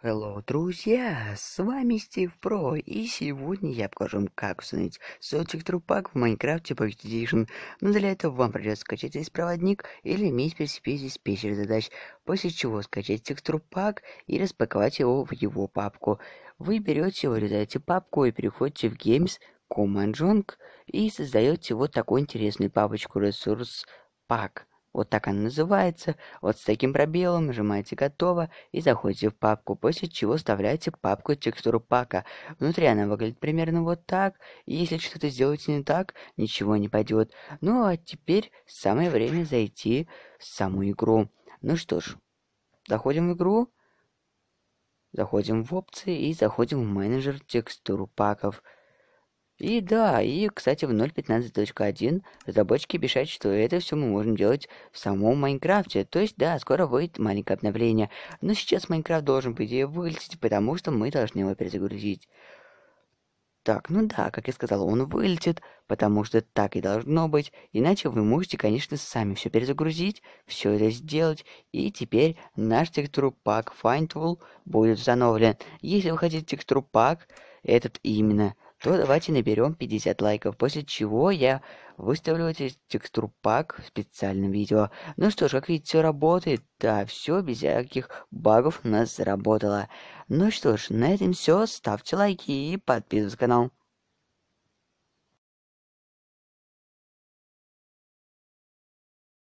Hello, друзья! С вами Стив Про, и сегодня я покажу вам, как установить сотик трупак в Майнкрафте Playstation. Но ну, для этого вам придется скачать здесь проводник или иметь при себе здесь печать задач, после чего скачать текстурпак и распаковать его в его папку. Вы берете его, резаете папку и переходите в Games, Command Junk и создаете вот такую интересную папочку ресурс пак. Вот так она называется. Вот с таким пробелом нажимаете «Готово» и заходите в папку, после чего вставляете папку текстуру пака. Внутри она выглядит примерно вот так. И если что-то сделаете не так, ничего не пойдет. Ну а теперь самое время зайти в саму игру. Ну что ж, заходим в игру, заходим в опции и заходим в менеджер текстур паков. И да, и, кстати, в 0.15.1 разработчики пишут, что это все мы можем делать в самом Майнкрафте. То есть, да, скоро будет маленькое обновление. Но сейчас Майнкрафт должен, по идее, вылететь, потому что мы должны его перезагрузить. Так, ну да, как я сказал, он вылетит, потому что так и должно быть. Иначе вы можете, конечно, сами все перезагрузить, все это сделать. И теперь наш текстур пак Find будет установлен. Если вы хотите текстур пак, этот именно то давайте наберем 50 лайков, после чего я выставлю эти текстур пак в специальном видео. Ну что ж, как видите, все работает, да, все без всяких багов у нас заработало. Ну что ж, на этом все, ставьте лайки и подписывайтесь на канал.